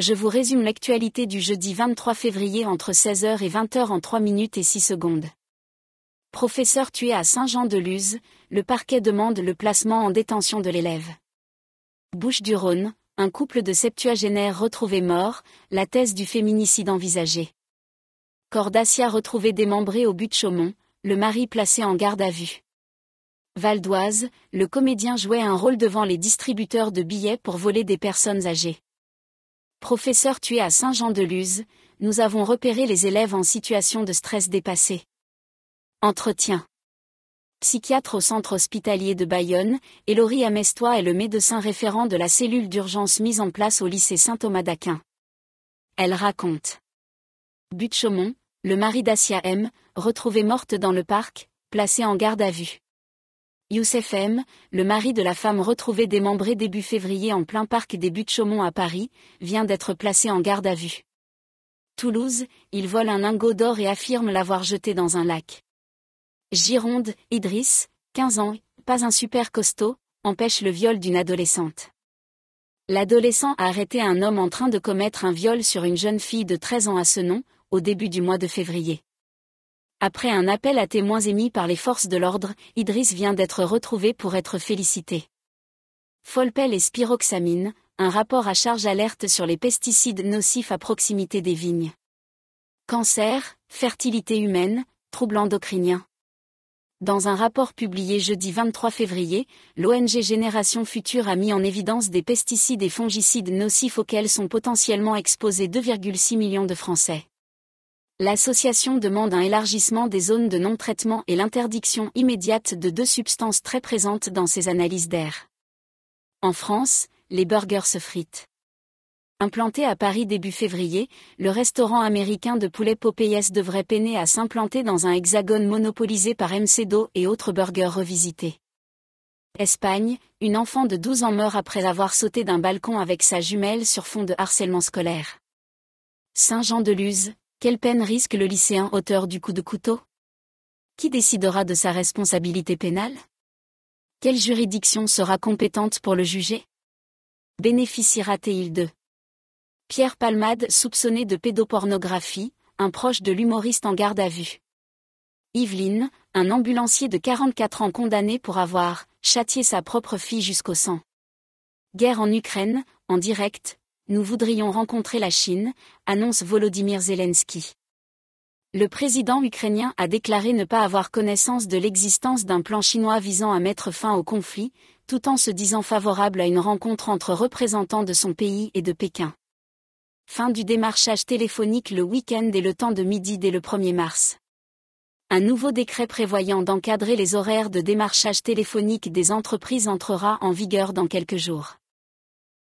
je vous résume l'actualité du jeudi 23 février entre 16h et 20h en 3 minutes et 6 secondes. Professeur tué à Saint-Jean-de-Luz, le parquet demande le placement en détention de l'élève. Bouche-du-Rhône, un couple de septuagénaires retrouvé mort, la thèse du féminicide envisagée. Cordacia retrouvé démembré au but de Chaumont, le mari placé en garde à vue. Val d'Oise, le comédien jouait un rôle devant les distributeurs de billets pour voler des personnes âgées professeur tué à Saint-Jean-de-Luz, nous avons repéré les élèves en situation de stress dépassé. Entretien. Psychiatre au centre hospitalier de Bayonne, Elorie Amestois est le médecin référent de la cellule d'urgence mise en place au lycée Saint-Thomas d'Aquin. Elle raconte. Butchaumont, le mari d'Asia M, retrouvée morte dans le parc, placée en garde à vue. Youssef M., le mari de la femme retrouvée démembrée début février en plein parc des Buttes-Chaumont à Paris, vient d'être placé en garde à vue. Toulouse, il vole un lingot d'or et affirme l'avoir jeté dans un lac. Gironde, Idriss, 15 ans, pas un super costaud, empêche le viol d'une adolescente. L'adolescent a arrêté un homme en train de commettre un viol sur une jeune fille de 13 ans à ce nom, au début du mois de février. Après un appel à témoins émis par les forces de l'ordre, Idriss vient d'être retrouvé pour être félicité. Folpel et spiroxamine, un rapport à charge alerte sur les pesticides nocifs à proximité des vignes. Cancer, fertilité humaine, troubles endocriniens. Dans un rapport publié jeudi 23 février, l'ONG Génération Future a mis en évidence des pesticides et fongicides nocifs auxquels sont potentiellement exposés 2,6 millions de Français l'association demande un élargissement des zones de non-traitement et l'interdiction immédiate de deux substances très présentes dans ses analyses d'air. En France, les burgers se fritent. Implanté à Paris début février, le restaurant américain de poulet Popeyes devrait peiner à s'implanter dans un hexagone monopolisé par McDo et autres burgers revisités. Espagne, une enfant de 12 ans meurt après avoir sauté d'un balcon avec sa jumelle sur fond de harcèlement scolaire. Saint-Jean-de-Luz, quelle peine risque le lycéen auteur du coup de couteau Qui décidera de sa responsabilité pénale Quelle juridiction sera compétente pour le juger Bénéficiera-t-il de Pierre Palmade soupçonné de pédopornographie, un proche de l'humoriste en garde à vue. Yveline, un ambulancier de 44 ans condamné pour avoir châtié sa propre fille jusqu'au sang. Guerre en Ukraine, en direct, nous voudrions rencontrer la Chine, annonce Volodymyr Zelensky. Le président ukrainien a déclaré ne pas avoir connaissance de l'existence d'un plan chinois visant à mettre fin au conflit, tout en se disant favorable à une rencontre entre représentants de son pays et de Pékin. Fin du démarchage téléphonique le week-end et le temps de midi dès le 1er mars. Un nouveau décret prévoyant d'encadrer les horaires de démarchage téléphonique des entreprises entrera en vigueur dans quelques jours.